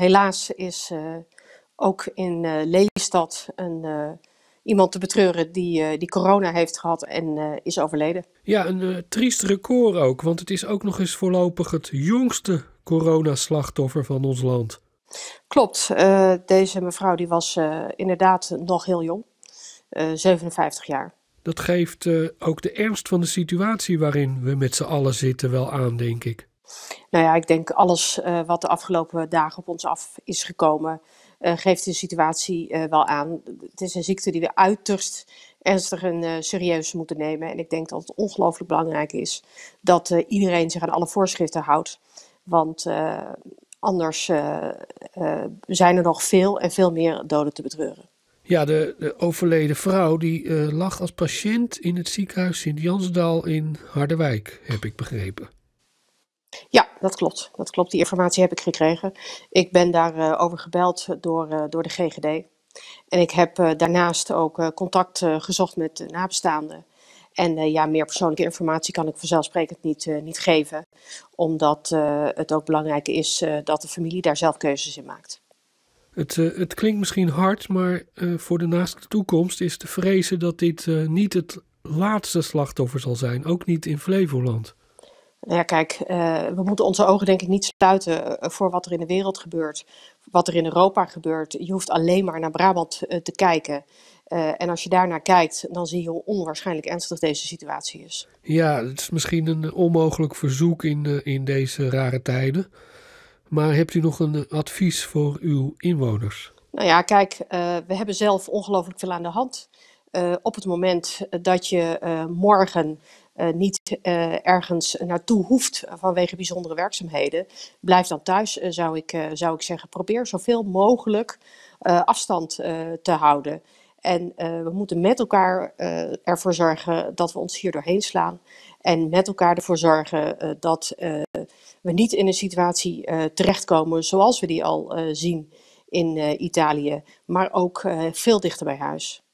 helaas is eh, ook in eh, Lelystad een, eh, iemand te betreuren die, die corona heeft gehad en is overleden. Ja, een triest record ook, want het is ook nog eens voorlopig het jongste coronaslachtoffer van ons land. Klopt, deze mevrouw die was inderdaad nog heel jong, 57 jaar. Dat geeft ook de ernst van de situatie waarin we met z'n allen zitten wel aan, denk ik. Nou ja, ik denk alles eh, wat de afgelopen dagen op ons af is gekomen, eh, geeft de situatie eh, wel aan. Het is een ziekte die we uiterst ernstig en serieus moeten nemen. En ik denk dat het ongelooflijk belangrijk is dat iedereen zich aan alle voorschriften houdt. Want anders zijn er nog veel en veel meer doden te betreuren. Ja, de, de, overleden vrouw die lag als patiënt in het ziekenhuis Sint-Jansdal in Harderwijk, heb ik begrepen. Ja, dat klopt. Dat klopt. Die informatie heb ik gekregen. Ik ben daarover eh, over gebeld door, eh, door de GGD. En ik heb eh, daarnaast ook contact gezocht met nabestaanden. En ja, meer persoonlijke informatie kan ik vanzelfsprekend niet, niet geven, omdat het ook belangrijk is dat de familie daar zelf keuzes in maakt. Het, het klinkt misschien hard, maar voor de naaste toekomst is te vrezen dat dit niet het laatste slachtoffer zal zijn, ook niet in Flevoland. Nou ja, kijk, eh, we moeten onze ogen denk ik niet sluiten eh, voor wat er in de wereld gebeurt, wat er in Europa gebeurt. Je hoeft alleen maar naar Brabant eh, te kijken. en als je daarnaar kijkt, dan zie je hoe onwaarschijnlijk ernstig deze situatie is. Ja, het is misschien een onmogelijk verzoek in, in deze rare tijden. Maar hebt u nog een advies voor uw inwoners? Nou ja, kijk, we hebben zelf ongelooflijk veel aan de hand. Eh, op het moment eh, dat je eh, morgen niet ergens naartoe hoeft vanwege bijzondere werkzaamheden, blijf dan thuis, zou, ik, zou ik zeggen. Probeer zoveel mogelijk afstand te houden. En we moeten met elkaar ervoor zorgen dat we ons hier doorheen slaan. En met elkaar ervoor zorgen dat we niet in een situatie terechtkomen zoals we die al zien in Italië, maar ook veel dichter bij huis.